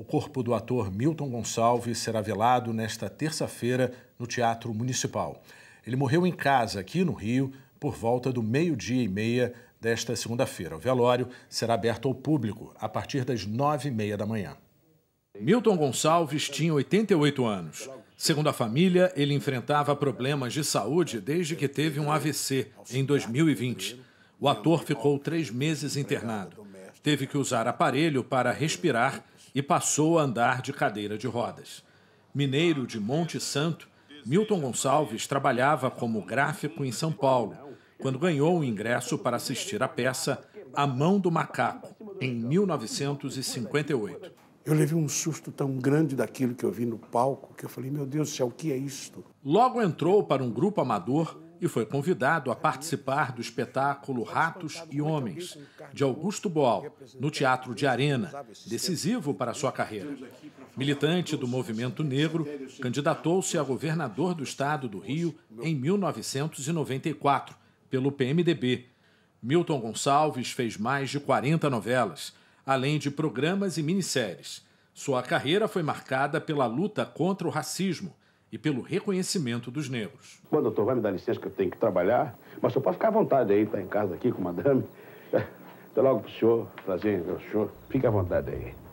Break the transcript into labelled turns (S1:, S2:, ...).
S1: O corpo do ator Milton Gonçalves será velado nesta terça-feira no Teatro Municipal. Ele morreu em casa, aqui no Rio, por volta do meio-dia e meia desta segunda-feira. O velório será aberto ao público a partir das nove e meia da manhã. Milton Gonçalves tinha 88 anos. Segundo a família, ele enfrentava problemas de saúde desde que teve um AVC em 2020. O ator ficou três meses internado. Teve que usar aparelho para respirar e passou a andar de cadeira de rodas. Mineiro de Monte Santo, Milton Gonçalves trabalhava como gráfico em São Paulo, quando ganhou o ingresso para assistir à peça A Mão do Macaco, em 1958. Eu levei um susto tão grande daquilo que eu vi no palco que eu falei: meu Deus do céu, o que é isto? Logo entrou para um grupo amador e foi convidado a participar do espetáculo Ratos e Homens, de Augusto Boal, no Teatro de Arena, decisivo para sua carreira. Militante do movimento negro, candidatou-se a governador do estado do Rio em 1994, pelo PMDB. Milton Gonçalves fez mais de 40 novelas, além de programas e minisséries. Sua carreira foi marcada pela luta contra o racismo e pelo reconhecimento dos negros.
S2: Bom, doutor, vai me dar licença que eu tenho que trabalhar, mas eu posso ficar à vontade aí, tá em casa aqui com madame. Até logo pro senhor, prazer, meu senhor. fica à vontade aí.